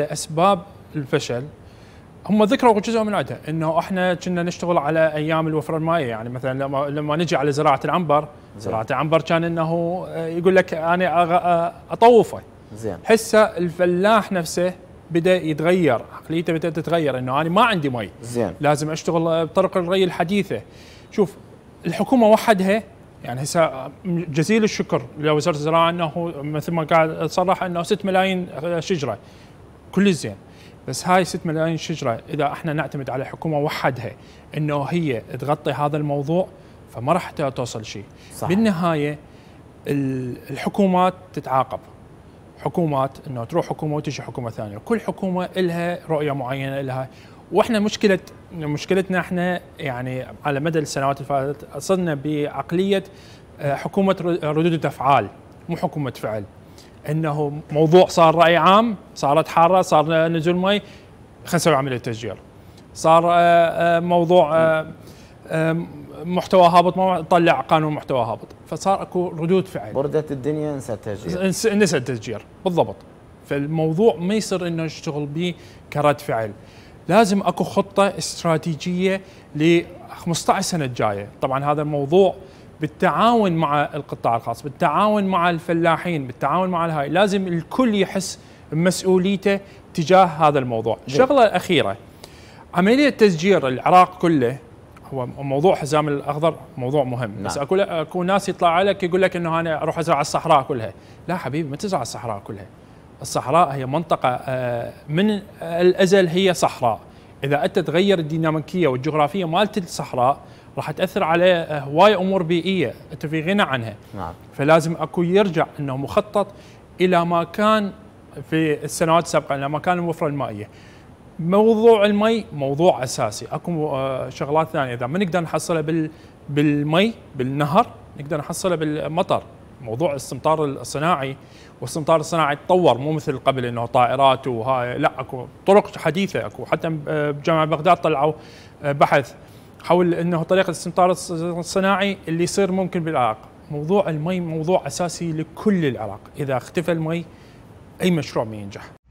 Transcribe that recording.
اسباب الفشل هم ذكروا جزء من عدها انه احنا كنا نشتغل على ايام الوفره المائيه يعني مثلا لما لما نجي على زراعه العنبر زراعه العنبر كان انه يقول لك انا اطوفه زين هسه الفلاح نفسه بدا يتغير عقليته بدات تتغير انه انا ما عندي مي زين لازم اشتغل بطرق الري الحديثه شوف الحكومه وحدها يعني هسه جزيل الشكر لوزاره الزراعه انه مثل ما قاعد صرح انه 6 ملايين شجره كل زين بس هاي 6 ملايين شجره اذا احنا نعتمد على حكومه وحدها انه هي تغطي هذا الموضوع فما راح توصل شيء صح. بالنهايه الحكومات تتعاقب حكومات انه تروح حكومه وتجي حكومه ثانيه كل حكومه لها رؤيه معينه لها واحنا مشكله مشكلتنا احنا يعني على مدى السنوات اللي فاتت بعقليه آه، حكومه ردود افعال مو حكومه فعل انه موضوع صار راي عام صارت حاره صار نزول مي خلينا نسوي عمليه تشجير صار آه، آه، موضوع آه، محتوى هابط ما طلع قانون محتوى هابط فصار اكو ردود فعل بردت الدنيا نسى التشجير نسى التشجير بالضبط فالموضوع ما يصير انه نشتغل به كرد فعل لازم اكو خطه استراتيجيه ل 15 سنه الجايه طبعا هذا الموضوع بالتعاون مع القطاع الخاص بالتعاون مع الفلاحين بالتعاون مع الهاي لازم الكل يحس بمسؤوليته تجاه هذا الموضوع الشغلة الأخيرة عملية تسجير العراق كله هو موضوع حزام الاخضر موضوع مهم نعم. بس اكو اكو ناس يطلع لك يقول لك انه انا اروح ازرع الصحراء كلها لا حبيبي ما تزرع الصحراء كلها الصحراء هي منطقه آه، من الازل هي صحراء اذا انت تغير الديناميكيه والجغرافيه مالت الصحراء راح تاثر على آه، هوايه امور بيئيه انت في غنى عنها نعم. فلازم اكو يرجع انه مخطط الى ما كان في السنوات السابقه الى ما كان الوفره المائيه موضوع المي موضوع اساسي اكو آه، شغلات ثانيه اذا ما نقدر نحصلها بال بالمي بالنهر نقدر نحصلها بالمطر موضوع الاستمطار الصناعي والاستمطار الصناعي تطور مو مثل قبل انه طائرات وهاي لا اكو طرق حديثه اكو حتى آه، بجامعه بغداد طلعوا بحث حول انه طريقه الاستمطار الصناعي اللي يصير ممكن بالعراق موضوع المي موضوع اساسي لكل العراق اذا اختفى المي اي مشروع ما ينجح